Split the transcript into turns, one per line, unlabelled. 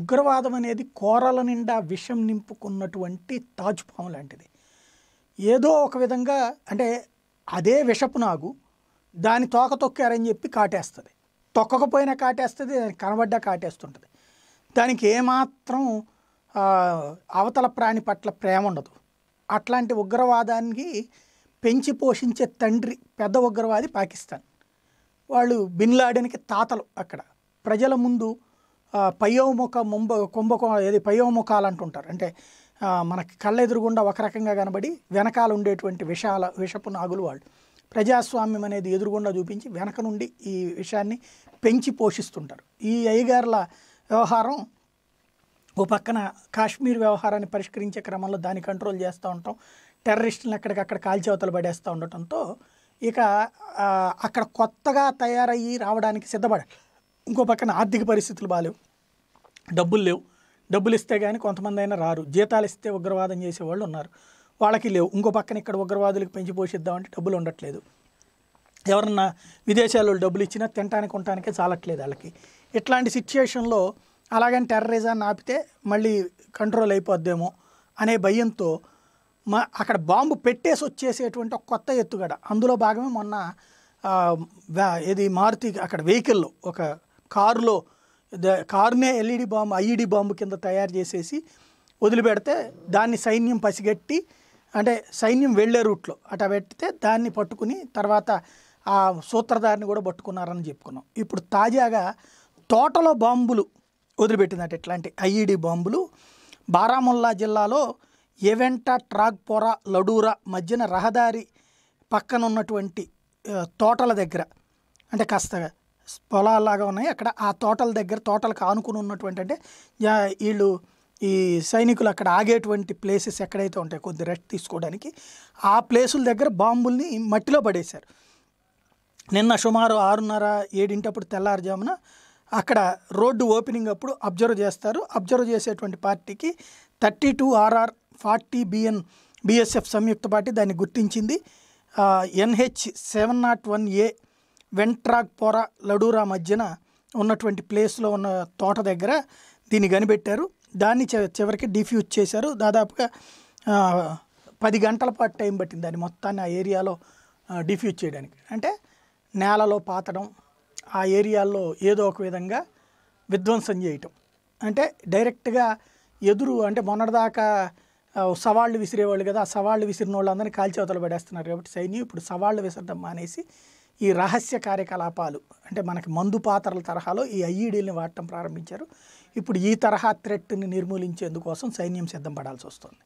ఉగ్రవాదం అనేది కోరల నిండా విషం నింపుకున్నటువంటి తాజుపాము లాంటిది ఏదో ఒక విధంగా అంటే అదే విషపు నాగు దాని తోక తొక్కారని చెప్పి కాటేస్తుంది తొక్కకపోయినా కాటేస్తుంది దానికి కనబడ్డా కాటేస్తుంటుంది దానికి ఏమాత్రం అవతల ప్రాణి పట్ల ప్రేమ ఉండదు అట్లాంటి ఉగ్రవాదానికి పెంచి పోషించే తండ్రి పెద్ద ఉగ్రవాది పాకిస్తాన్ వాళ్ళు బిన్ తాతలు అక్కడ ప్రజల ముందు పయోముఖ ముంబ కుంభకోణ ఏది పయోముఖాలు అంటుంటారు అంటే మనకి కళ్ళెదురుగుండా ఒక రకంగా కనబడి వెనకాల ఉండేటువంటి విషాల విషపు నాగులు వాళ్ళు ప్రజాస్వామ్యం అనేది ఎదురుగుండా చూపించి వెనక నుండి ఈ విషయాన్ని పెంచి పోషిస్తుంటారు ఈ అయ్యగారుల వ్యవహారం ఓ పక్కన కాశ్మీర్ వ్యవహారాన్ని పరిష్కరించే క్రమంలో దాన్ని కంట్రోల్ చేస్తూ ఉంటాం టెర్రరిస్టులను ఎక్కడికక్కడ కాల్చేవతలు పడేస్తూ ఉండటంతో ఇక అక్కడ కొత్తగా తయారయ్యి రావడానికి సిద్ధపడాలి ఇంకో పక్కన ఆర్థిక పరిస్థితులు బాలేవు డబ్బులు లేవు డబ్బులు ఇస్తే కానీ కొంతమంది అయినా రారు జీతాలు ఇస్తే ఉగ్రవాదం చేసేవాళ్ళు ఉన్నారు వాళ్ళకి లేవు ఇంకో పక్కన ఇక్కడ ఉగ్రవాదులకు పెంచి పోషిద్దామంటే డబ్బులు ఉండట్లేదు ఎవరన్నా విదేశాల్లో డబ్బులు ఇచ్చినా తినటానికి ఉండటానికే చాలట్లేదు వాళ్ళకి ఇట్లాంటి సిచ్యుయేషన్లో అలాగని టెర్రరిజాన్ని ఆపితే మళ్ళీ కంట్రోల్ అయిపోద్దేమో అనే భయంతో మా అక్కడ బాంబు పెట్టేసి వచ్చేసేటువంటి ఒక కొత్త ఎత్తుగడ అందులో భాగమే మొన్న ఏది మారుతి అక్కడ వెహికల్లో ఒక కారులో కారునే ఎల్ఈడి బాంబు ఐఈడి బాంబు కింద తయారు చేసేసి వదిలిపెడితే దాన్ని సైన్యం పసిగట్టి అంటే సైన్యం వెళ్లే రూట్లో అట పెడితే దాన్ని పట్టుకుని తర్వాత ఆ సూత్రధారిని కూడా పట్టుకున్నారని చెప్పుకున్నాం ఇప్పుడు తాజాగా తోటలో బాంబులు వదిలిపెట్టిందట ఇట్లాంటి ఐఈడి బాంబులు బారాముల్లా జిల్లాలో ఎవెంట ట్రాగ్పోరా లడూరా మధ్యన రహదారి పక్కన ఉన్నటువంటి తోటల దగ్గర అంటే కాస్తగా పొలాలాగా ఉన్నాయి అక్కడ ఆ తోటల దగ్గర తోటలకు ఆనుకుని ఉన్నటువంటి అంటే వీళ్ళు ఈ సైనికులు అక్కడ ఆగేటువంటి ప్లేసెస్ ఎక్కడైతే ఉంటాయి కొద్ది రెస్ట్ తీసుకోవడానికి ఆ ప్లేసుల దగ్గర బాంబుల్ని మట్టిలో పడేశారు నిన్న సుమారు ఆరున్నర ఏడింటప్పుడు తెల్లారుజామున అక్కడ రోడ్డు ఓపెనింగ్ అప్పుడు అబ్జర్వ్ చేస్తారు అబ్జర్వ్ చేసేటువంటి పార్టీకి thirty two RR forty BN BSF సంయుక్త పార్టీ దాన్ని గుర్తించింది NH seven not one A వెంట్రాక్ పోరా లడూరా మధ్యన ఉన్నటువంటి ప్లేస్లో ఉన్న తోట దగ్గర దీన్ని కనిపెట్టారు దాన్ని చివరికి డిఫ్యూజ్ చేశారు దాదాపుగా పది గంటల పాటు టైం పట్టింది దాన్ని మొత్తాన్ని ఆ ఏరియాలో డిఫ్యూజ్ చేయడానికి అంటే నేలలో పాతడం ఆ ఏరియాల్లో ఏదో ఒక విధంగా విధ్వంసం చేయటం అంటే డైరెక్ట్గా ఎదురు అంటే మొన్నటిదాకా సవాళ్ళు విసిరేవాళ్ళు కదా ఆ సవాళ్ళు విసిరిన వాళ్ళందరినీ కాల్చేవతలు పడేస్తున్నారు కాబట్టి సైన్యం ఇప్పుడు సవాళ్ళు విసరడం మానేసి ఈ రహస్య కార్యకలాపాలు అంటే మనకి మందు పాత్రల తరహాలో ఈ ఐఈడీల్ని వాడటం ప్రారంభించారు ఇప్పుడు ఈ తరహా థ్రెట్ని నిర్మూలించేందుకోసం సైన్యం సిద్ధం పడాల్సి వస్తుంది